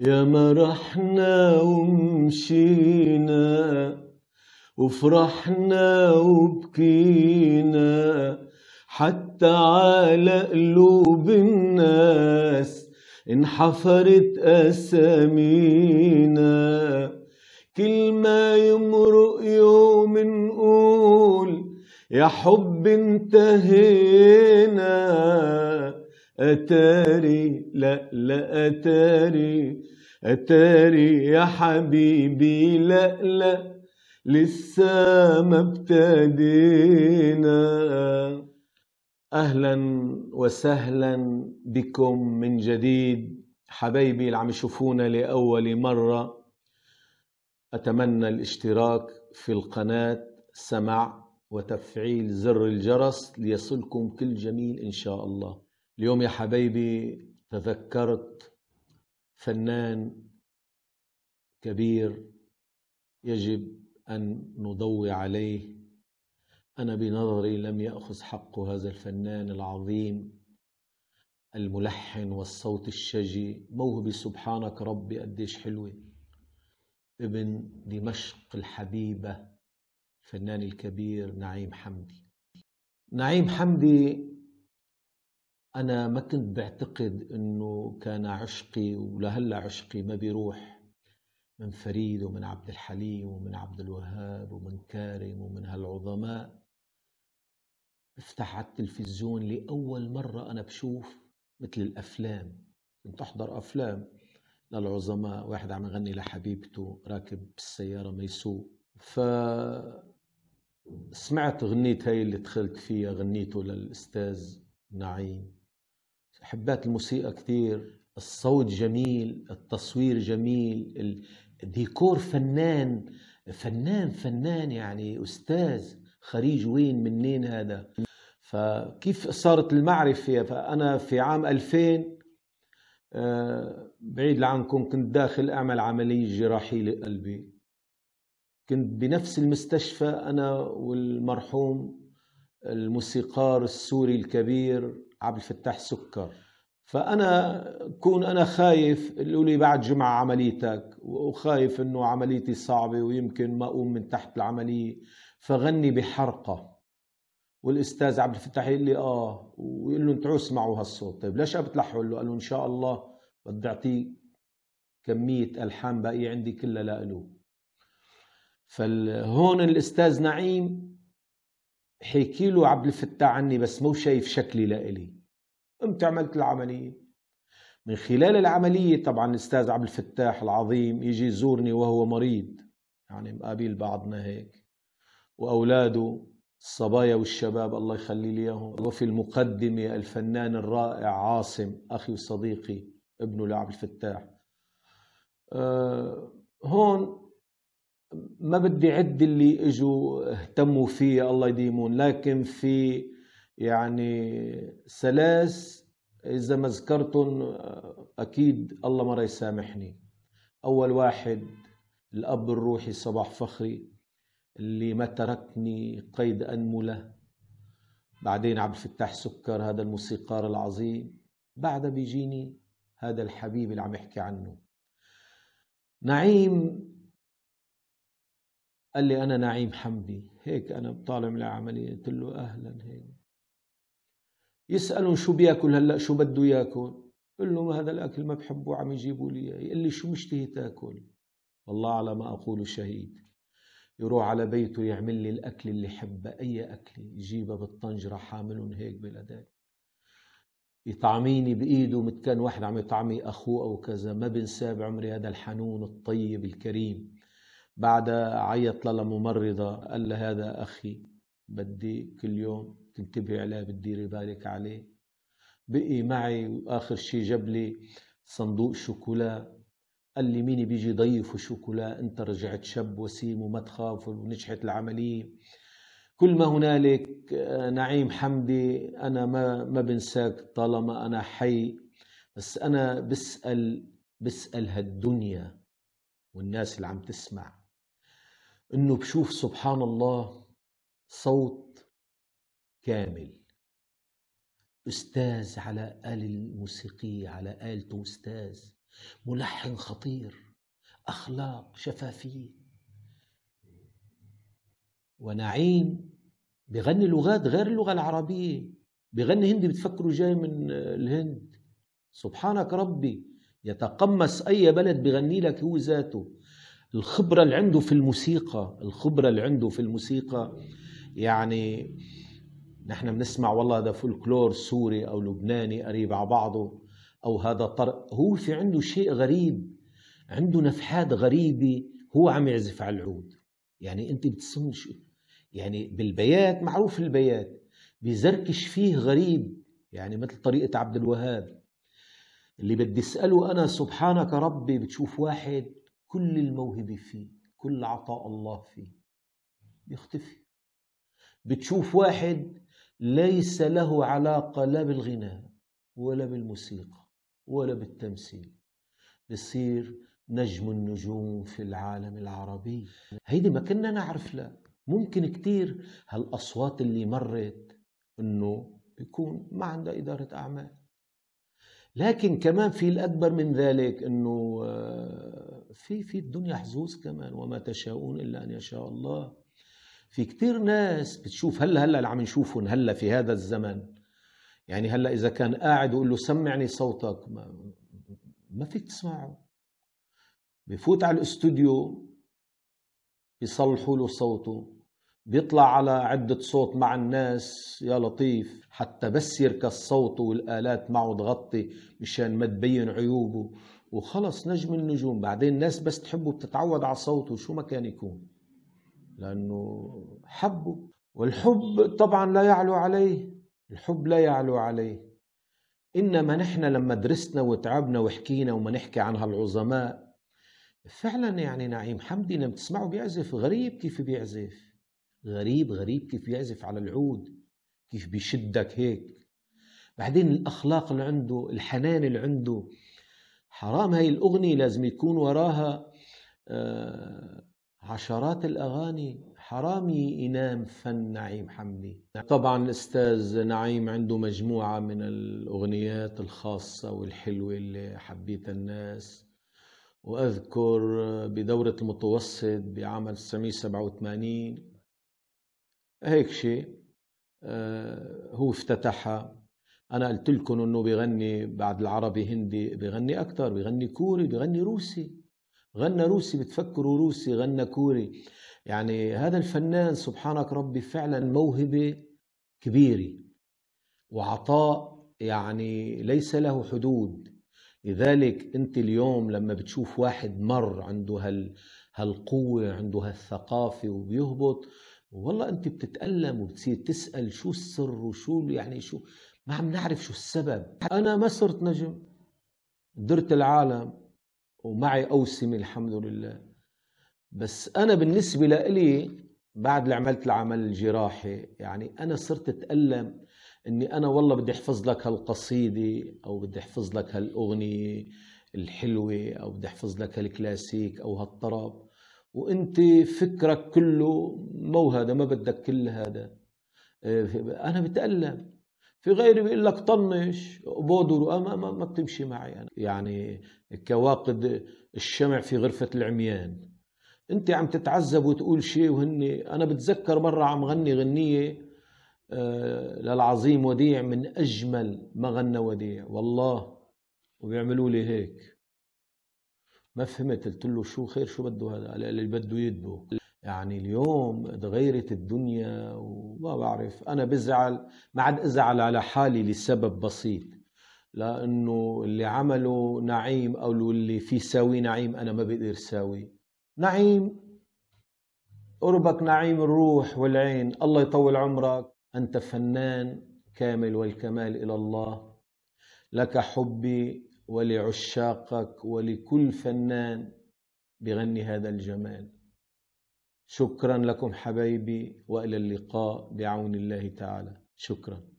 يا ما رحنا ومشينا وفرحنا وبكينا حتى على قلوب الناس انحفرت أسامينا كل ما يمرق يوم نقول يا حب انتهينا أتاري لا لا أتاري أتاري يا حبيبي لا لا لسه ما ابتدينا أهلا وسهلا بكم من جديد حبايبي اللي عم يشوفونا لأول مرة أتمنى الاشتراك في القناة سمع وتفعيل زر الجرس ليصلكم كل جميل إن شاء الله اليوم يا حبايبي تذكرت فنان كبير يجب ان نضوي عليه انا بنظري لم ياخذ حقه هذا الفنان العظيم الملحن والصوت الشجي موهبه سبحانك ربي قديش حلوه ابن دمشق الحبيبه الفنان الكبير نعيم حمدي نعيم حمدي أنا ما كنت بعتقد أنه كان عشقي ولهلا عشقي ما بيروح من فريد ومن عبد الحليم ومن عبد الوهاب ومن كارم ومن هالعظماء بفتح على التلفزيون لأول مرة أنا بشوف مثل الأفلام كنت أحضر أفلام للعظماء واحد عم يغني لحبيبته راكب بالسيارة ما يسوق ف سمعت غنيت هاي اللي دخلت فيها غنيته للأستاذ نعيم حبات الموسيقى كثير الصوت جميل التصوير جميل الديكور فنان فنان فنان يعني أستاذ خريج وين منين هذا فكيف صارت المعرفة فأنا في عام 2000 آه، بعيد عنكم كنت داخل أعمل عملية جراحية لقلبي كنت بنفس المستشفى أنا والمرحوم الموسيقار السوري الكبير عبد الفتاح سكر فانا كون انا خايف قالوا لي بعد جمعه عمليتك وخايف انه عمليتي صعبه ويمكن ما اقوم من تحت العمليه فغني بحرقه والاستاذ عبد الفتاح يقول لي اه ويقول له انتوا اسمعوا هالصوت طيب ليش بتلحوا له قال له ان شاء الله بدي اعطيه كميه الحان باقيه عندي كلها لإله فهون الاستاذ نعيم حكي له عبد الفتاح عني بس مو شايف شكلي لإلي قمت عملت العملية من خلال العملية طبعا الأستاذ عبد الفتاح العظيم يجي يزورني وهو مريض يعني مقابل بعضنا هيك وأولاده الصبايا والشباب الله يخلي لي اياهم وفي المقدمة الفنان الرائع عاصم أخي وصديقي ابنه لعبد الفتاح أه هون ما بدي عد اللي اجوا اهتموا فيه الله يديمون لكن في يعني سلاس اذا ما ذكرتهم اكيد الله ما يسامحني اول واحد الاب الروحي صباح فخري اللي ما تركني قيد انمله بعدين عبد الفتاح سكر هذا الموسيقار العظيم بعدها بيجيني هذا الحبيب اللي عم يحكي عنه نعيم قال لي أنا نعيم حمدي هيك أنا بطالع من العملية قلت له أهلا هيك يسألون شو بياكل هلا شو بده ياكل قل له هذا الأكل ما بحبه عم يجيبوا لي إياه يقول لي شو مشتهي تاكل والله على ما أقول شهيد يروح على بيته يعمل لي الأكل اللي حبه أي أكل يجيبه بالطنجرة حاملهم هيك بالأداة يطعميني بإيده مثل كان واحد عم يطعمي أخوه أو كذا ما بنساه بعمري هذا الحنون الطيب الكريم بعد عيط للممرضة قال لها هذا أخي بدي كل يوم تنتبهي عليه بتديري بالك عليه بقي معي وآخر شي جاب لي صندوق شوكولا قال لي مين بيجي ضيف شوكولا انت رجعت شاب وسيم وما تخاف ونجحت العملية كل ما هنالك آه، نعيم حمدي أنا ما ما بنساك طالما أنا حي بس أنا بسأل بسأل هالدنيا والناس اللي عم تسمع انه بشوف سبحان الله صوت كامل استاذ على آلة الموسيقية على آلته استاذ ملحن خطير أخلاق شفافية ونعيم بغني لغات غير اللغة العربية بغني هندي بتفكروا جاي من الهند سبحانك ربي يتقمص أي بلد بغني لك هو ذاته الخبرة اللي عنده في الموسيقى الخبرة اللي عنده في الموسيقى يعني نحن بنسمع والله هذا فولكلور سوري أو لبناني قريب على بعضه أو هذا طرق هو في عنده شيء غريب عنده نفحات غريبة هو عم يعزف على العود يعني أنت بتسمع يعني بالبيات معروف البيات بيزركش فيه غريب يعني مثل طريقة عبد الوهاب اللي بدي اسأله أنا سبحانك ربي بتشوف واحد كل الموهبة فيه كل عطاء الله فيه بيختفي بتشوف واحد ليس له علاقة لا بالغناء ولا بالموسيقى ولا بالتمثيل بصير نجم النجوم في العالم العربي هيدي ما كنا نعرف لا ممكن كتير هالأصوات اللي مرت انه يكون ما عندها إدارة أعمال لكن كمان في الأكبر من ذلك انه آه، في في الدنيا حظوظ كمان وما تشاءون الا ان يشاء الله في كتير ناس بتشوف هلا هلا اللي عم نشوفهم هلا في هذا الزمن يعني هلا اذا كان قاعد وقول له سمعني صوتك ما, ما فيك تسمعه بفوت على الاستوديو بيصلحوا له صوته بيطلع على عدة صوت مع الناس يا لطيف حتى بس يركز صوته والآلات معه تغطي مشان ما تبين عيوبه وخلص نجم النجوم بعدين الناس بس تحبه بتتعود على صوته شو ما كان يكون لأنه حبه والحب طبعا لا يعلو عليه الحب لا يعلو عليه إنما نحن لما درسنا وتعبنا وحكينا وما نحكي عن هالعظماء فعلا يعني نعيم حمدي لما تسمعه بيعزف غريب كيف بيعزف غريب غريب كيف بيعزف على العود كيف بيشدك هيك بعدين الأخلاق اللي عنده الحنان اللي عنده حرام هاي الأغنية لازم يكون وراها آه، عشرات الأغاني حرام ينام فن نعيم حمدي طبعا الأستاذ نعيم عنده مجموعة من الأغنيات الخاصة والحلوة اللي حبيت الناس وأذكر بدورة المتوسط بعام 1987 هيك شيء آه، هو افتتحها انا قلت لكم انه بغني بعد العربي هندي بغني اكثر بغني كوري بغني روسي غنى روسي بتفكروا روسي غنى كوري يعني هذا الفنان سبحانك ربي فعلا موهبه كبيره وعطاء يعني ليس له حدود لذلك انت اليوم لما بتشوف واحد مر عنده هال هالقوة عنده هالثقافة وبيهبط والله انت بتتألم وبتصير تسأل شو السر وشو يعني شو ما عم نعرف شو السبب انا ما صرت نجم درت العالم ومعي اوسمه الحمد لله بس انا بالنسبه لإلي بعد اللي عملت العمل الجراحي يعني انا صرت اتالم اني انا والله بدي احفظ لك هالقصيده او بدي احفظ لك هالاغنيه الحلوه او بدي احفظ لك هالكلاسيك او هالطرب وانت فكرك كله مو هذا ما بدك كل هذا آه، انا بتالم في غيري بيقول لك طنش بودر آه، ما, ما, ما بتمشي معي انا يعني كواقد الشمع في غرفه العميان انت عم تتعذب وتقول شيء وهن انا بتذكر مره عم غني غنيه آه، للعظيم وديع من اجمل ما غنى وديع والله وبيعملوا لي هيك ما فهمت قلت له شو خير شو بده هذا قال لي بده يده يعني اليوم تغيرت الدنيا وما بعرف انا بزعل ما عاد ازعل على حالي لسبب بسيط لانه اللي عمله نعيم او اللي في ساوي نعيم انا ما بقدر ساوي نعيم قربك نعيم الروح والعين الله يطول عمرك انت فنان كامل والكمال الى الله لك حبي ولعشاقك ولكل فنان بغني هذا الجمال شكرا لكم حبايبي والى اللقاء بعون الله تعالى شكرا